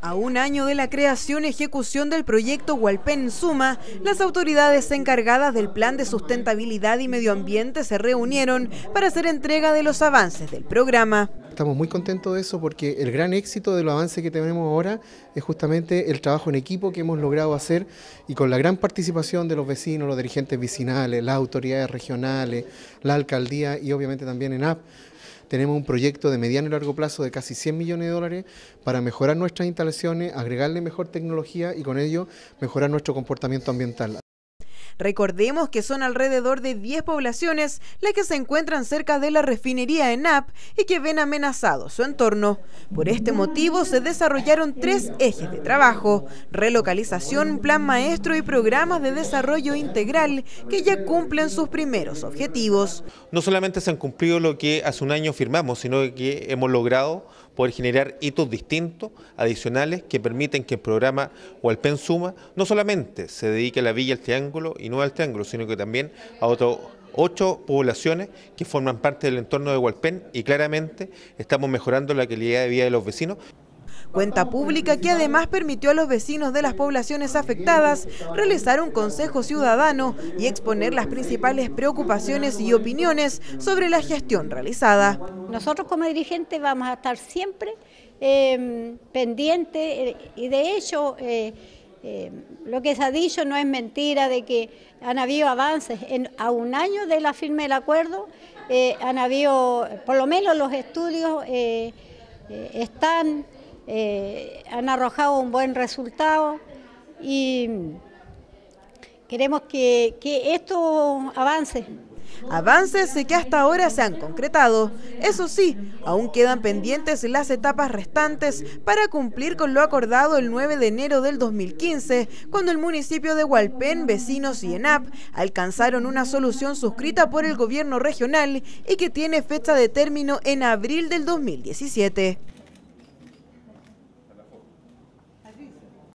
A un año de la creación y ejecución del proyecto Hualpén Suma, las autoridades encargadas del Plan de Sustentabilidad y Medio Ambiente se reunieron para hacer entrega de los avances del programa. Estamos muy contentos de eso porque el gran éxito de los avances que tenemos ahora es justamente el trabajo en equipo que hemos logrado hacer y con la gran participación de los vecinos, los dirigentes vecinales, las autoridades regionales, la alcaldía y obviamente también ENAP tenemos un proyecto de mediano y largo plazo de casi 100 millones de dólares para mejorar nuestras instalaciones, agregarle mejor tecnología y con ello mejorar nuestro comportamiento ambiental. Recordemos que son alrededor de 10 poblaciones las que se encuentran cerca de la refinería ENAP y que ven amenazado su entorno. Por este motivo se desarrollaron tres ejes de trabajo, relocalización, plan maestro y programas de desarrollo integral que ya cumplen sus primeros objetivos. No solamente se han cumplido lo que hace un año firmamos, sino que hemos logrado poder generar hitos distintos, adicionales, que permiten que el programa o e Suma no solamente se dedique a la Villa, al Triángulo y no al Triángulo, sino que también a otras ocho poblaciones que forman parte del entorno de Hualpén y claramente estamos mejorando la calidad de vida de los vecinos cuenta pública que además permitió a los vecinos de las poblaciones afectadas realizar un consejo ciudadano y exponer las principales preocupaciones y opiniones sobre la gestión realizada. Nosotros como dirigentes vamos a estar siempre em, pendientes eh, y de hecho... Eh, em, lo que se ha dicho no es mentira de que han habido avances. a un año de la firma del acuerdo eh, han habido, por lo menos los estudios están eh, han arrojado un buen resultado y queremos que, que esto avance. Avances que hasta ahora se han concretado. Eso sí, aún quedan pendientes las etapas restantes para cumplir con lo acordado el 9 de enero del 2015, cuando el municipio de Hualpén, vecinos y ENAP alcanzaron una solución suscrita por el gobierno regional y que tiene fecha de término en abril del 2017.